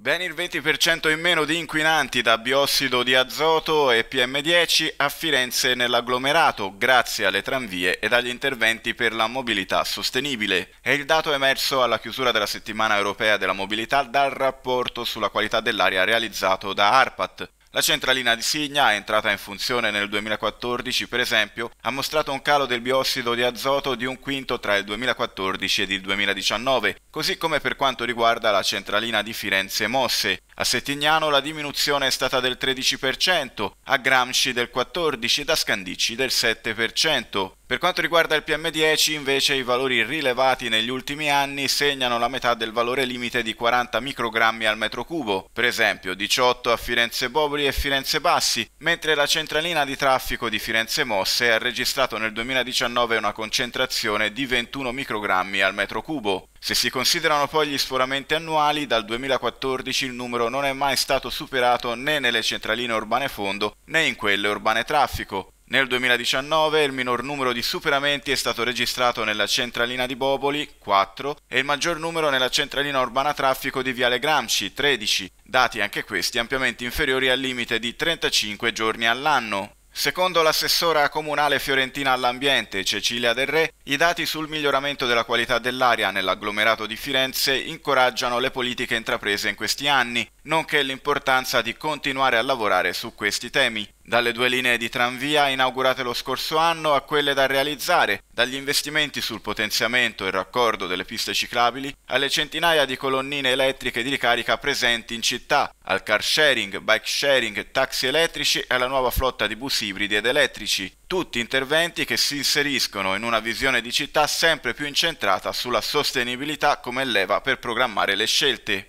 Ben il 20% in meno di inquinanti da biossido di azoto e PM10 a Firenze nell'agglomerato grazie alle tranvie e agli interventi per la mobilità sostenibile. È il dato emerso alla chiusura della settimana europea della mobilità dal rapporto sulla qualità dell'aria realizzato da ARPAT. La centralina di Signa, entrata in funzione nel 2014 per esempio, ha mostrato un calo del biossido di azoto di un quinto tra il 2014 ed il 2019, così come per quanto riguarda la centralina di Firenze Mosse, a Settignano la diminuzione è stata del 13%, a Gramsci del 14% ed a Scandicci del 7%. Per quanto riguarda il PM10 invece i valori rilevati negli ultimi anni segnano la metà del valore limite di 40 microgrammi al metro cubo, per esempio 18 a Firenze Boboli e Firenze Bassi, mentre la centralina di traffico di Firenze Mosse ha registrato nel 2019 una concentrazione di 21 microgrammi al metro cubo. Se si considerano poi gli sforamenti annuali, dal 2014 il numero non è mai stato superato né nelle centraline urbane fondo né in quelle urbane traffico. Nel 2019 il minor numero di superamenti è stato registrato nella centralina di Boboli 4 e il maggior numero nella centralina urbana traffico di Viale Gramsci 13, dati anche questi ampiamente inferiori al limite di 35 giorni all'anno. Secondo l'assessora comunale fiorentina all'ambiente Cecilia Del Re, i dati sul miglioramento della qualità dell'aria nell'agglomerato di Firenze incoraggiano le politiche intraprese in questi anni, nonché l'importanza di continuare a lavorare su questi temi dalle due linee di tranvia inaugurate lo scorso anno a quelle da realizzare, dagli investimenti sul potenziamento e raccordo delle piste ciclabili alle centinaia di colonnine elettriche di ricarica presenti in città, al car sharing, bike sharing, taxi elettrici e alla nuova flotta di bus ibridi ed elettrici, tutti interventi che si inseriscono in una visione di città sempre più incentrata sulla sostenibilità come leva per programmare le scelte.